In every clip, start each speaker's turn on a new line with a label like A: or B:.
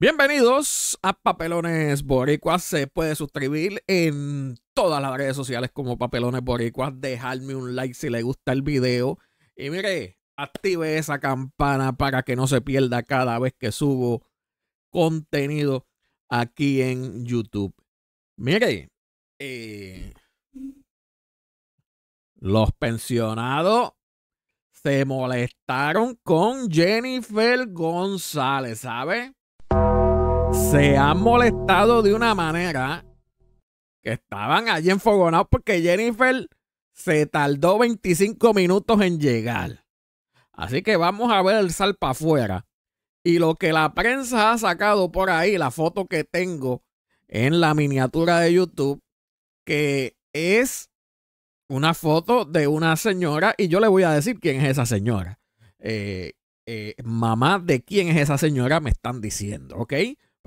A: Bienvenidos a Papelones Boricuas. Se puede suscribir en todas las redes sociales como Papelones Boricuas. Dejarme un like si le gusta el video. Y mire, active esa campana para que no se pierda cada vez que subo contenido aquí en YouTube. Mire, eh, los pensionados se molestaron con Jennifer González, ¿sabe? se han molestado de una manera que estaban allí enfogonados porque Jennifer se tardó 25 minutos en llegar. Así que vamos a ver el sal para afuera. Y lo que la prensa ha sacado por ahí, la foto que tengo en la miniatura de YouTube, que es una foto de una señora, y yo le voy a decir quién es esa señora. Eh, eh, mamá de quién es esa señora, me están diciendo, ¿ok?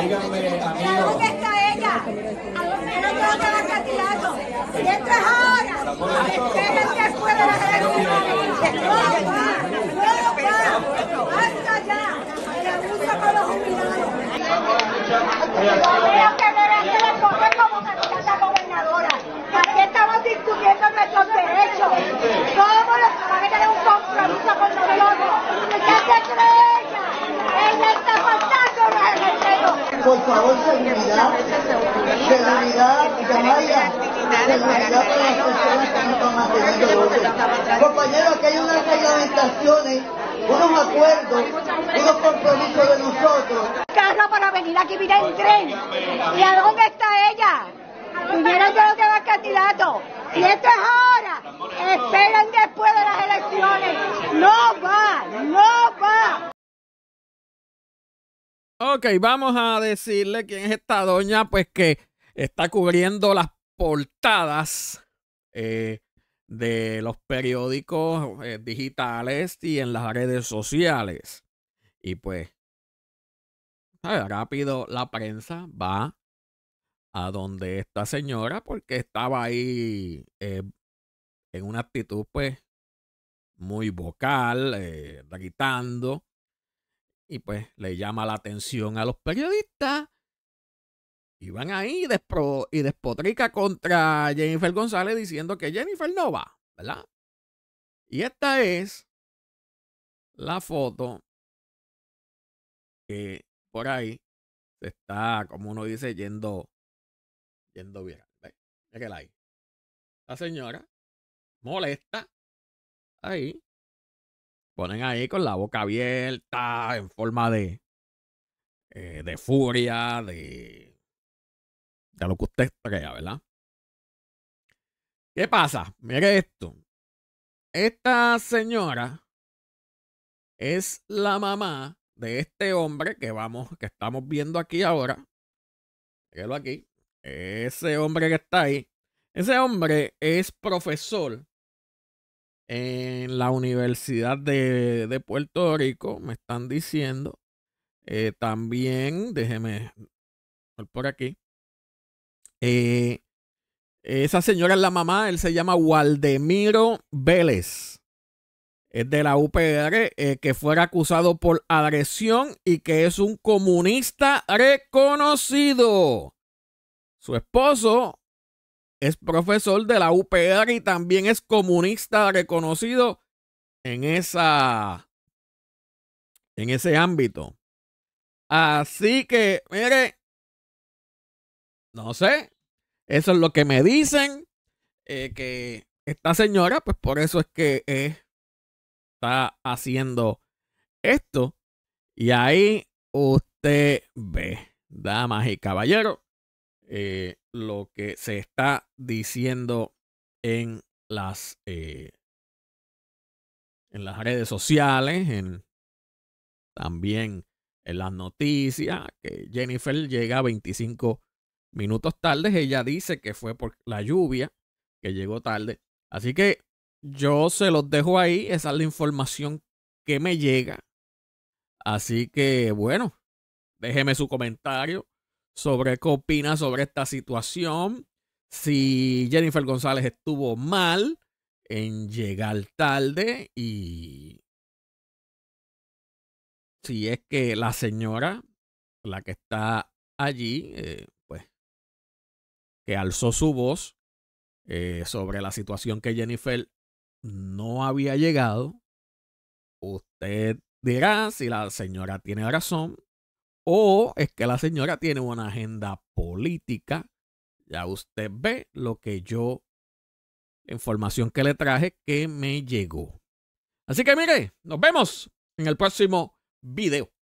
B: ¿Y a ¿Dónde está ella? A lo que yo ¿A candidato. Si entras ahora, esperen después de la que No, no, compañeros que Compañeros, aquí hay unas reglamentaciones, unos acuerdos, unos compromisos de nosotros. Carro para venir aquí, mira el tren. ¿Y a dónde está ella? Primero yo lo que va candidato. Y esto es ahora. Esperen después de las elecciones. No va, no va.
A: Ok, vamos a decirle quién es esta doña, pues que está cubriendo las portadas eh, de los periódicos eh, digitales y en las redes sociales. Y pues, rápido la prensa va a donde esta señora porque estaba ahí eh, en una actitud pues muy vocal, gritando, y pues le llama la atención a los periodistas y van ahí y, despro, y despotrica contra Jennifer González diciendo que Jennifer no va, ¿verdad? Y esta es
B: la foto que por ahí se está, como uno dice, yendo, yendo viral. Mira ahí. La señora molesta ahí. Ponen ahí con la boca abierta, en forma de, eh, de furia, de ya lo que usted crea, ¿verdad?
A: ¿Qué pasa? Mire esto. Esta señora es la mamá de este hombre que vamos, que estamos viendo aquí ahora. Míralo aquí. Ese hombre que está ahí. Ese hombre es profesor en la Universidad de, Puerto Rico, me están diciendo. Eh, también, déjeme por aquí. Eh, esa señora es la mamá, él se llama Waldemiro Vélez. Es de la UPR, eh, que fuera acusado por agresión y que es un comunista reconocido. Su esposo es profesor de la UPR y también es comunista reconocido en esa en ese ámbito. Así que, mire,
B: no sé. Eso es lo que me dicen.
A: Eh, que esta señora, pues por eso es que está haciendo esto. Y ahí usted ve, damas y caballeros, eh, lo que se está diciendo en las, eh, en las redes sociales, en, también en las noticias, que Jennifer llega a 25 Minutos tardes ella dice que fue por la lluvia, que llegó tarde. Así que yo se los dejo ahí, esa es la información que me llega. Así que bueno, déjeme su comentario sobre qué opina sobre esta situación. Si Jennifer González estuvo mal en llegar tarde y si es que la señora, la que está allí, eh, que alzó su voz eh, sobre la situación que Jennifer no había llegado. Usted dirá si la señora tiene razón o es que la señora tiene una agenda política. Ya usted ve lo que yo, información que le traje que me llegó. Así que mire, nos vemos
B: en el próximo video.